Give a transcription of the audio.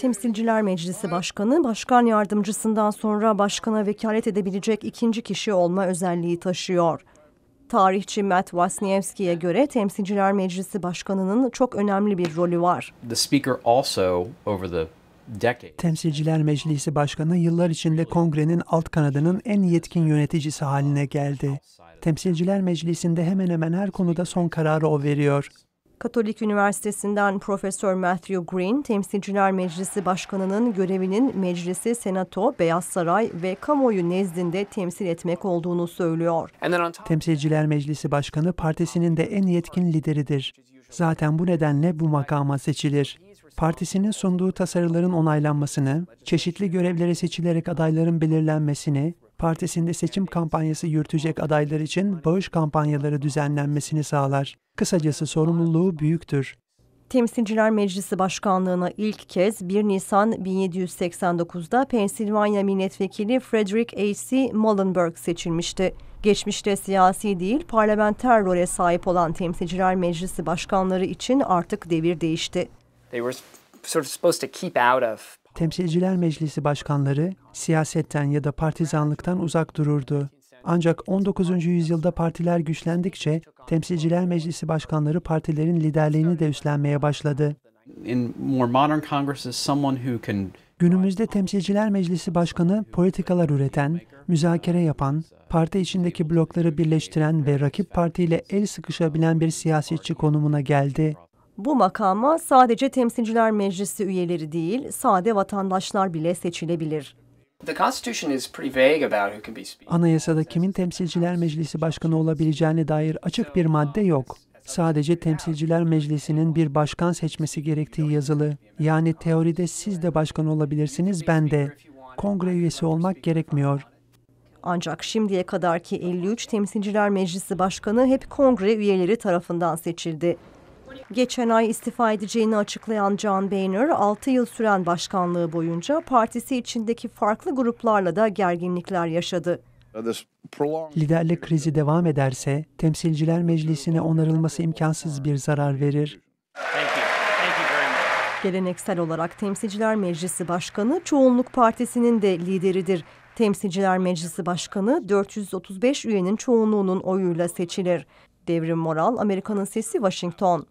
Temsilciler Meclisi Başkanı, başkan yardımcısından sonra başkana vekalet edebilecek ikinci kişi olma özelliği taşıyor. Tarihçi Matt Wasniewski'ye göre Temsilciler Meclisi Başkanı'nın çok önemli bir rolü var. Temsilciler Meclisi Başkanı yıllar içinde kongrenin alt kanadının en yetkin yöneticisi haline geldi. Temsilciler Meclisi'nde hemen hemen her konuda son kararı o veriyor. Katolik Üniversitesi'nden Profesör Matthew Green, Temsilciler Meclisi Başkanı'nın görevinin meclisi, senato, Beyaz Saray ve kamuoyu nezdinde temsil etmek olduğunu söylüyor. Temsilciler Meclisi Başkanı partisinin de en yetkin lideridir. Zaten bu nedenle bu makama seçilir. Partisinin sunduğu tasarıların onaylanmasını, çeşitli görevlere seçilerek adayların belirlenmesini, Partisi'nde seçim kampanyası yürütecek adaylar için bağış kampanyaları düzenlenmesini sağlar. Kısacası sorumluluğu büyüktür. Temsilciler Meclisi Başkanlığı'na ilk kez 1 Nisan 1789'da Pensilvanya Milletvekili Frederick A.C. Mullenberg seçilmişti. Geçmişte siyasi değil parlamenter role sahip olan Temsilciler Meclisi Başkanları için artık devir değişti sort of supposed to keep out of Temsilciler Meclisi başkanları siyasetten ya da partizanlıktan uzak dururdu. Ancak 19. yüzyılda partiler güçlendikçe Temsilciler Meclisi başkanları partilerin liderliğini de üstlenmeye başladı. Günümüzde Temsilciler Meclisi Başkanı politikalar üreten, müzakere yapan, parti içindeki blokları birleştiren ve rakip partiyle el sıkışabilen bir siyasetçi konumuna geldi. Bu makama sadece temsilciler meclisi üyeleri değil, sade vatandaşlar bile seçilebilir. Anayasada kimin temsilciler meclisi başkanı olabileceğine dair açık bir madde yok. Sadece temsilciler meclisinin bir başkan seçmesi gerektiği yazılı. Yani teoride siz de başkan olabilirsiniz, ben de. Kongre üyesi olmak gerekmiyor. Ancak şimdiye kadarki 53 Temsilciler Meclisi Başkanı hep kongre üyeleri tarafından seçildi. Geçen ay istifa edeceğini açıklayan John Boehner, 6 yıl süren başkanlığı boyunca partisi içindeki farklı gruplarla da gerginlikler yaşadı. Liderlik krizi devam ederse Temsilciler Meclisi'ne onarılması imkansız bir zarar verir. Geleneksel olarak Temsilciler Meclisi Başkanı çoğunluk partisinin de lideridir. Temsilciler Meclisi Başkanı 435 üyenin çoğunluğunun oyuyla seçilir. Devrim Moral, Amerika'nın Sesi Washington.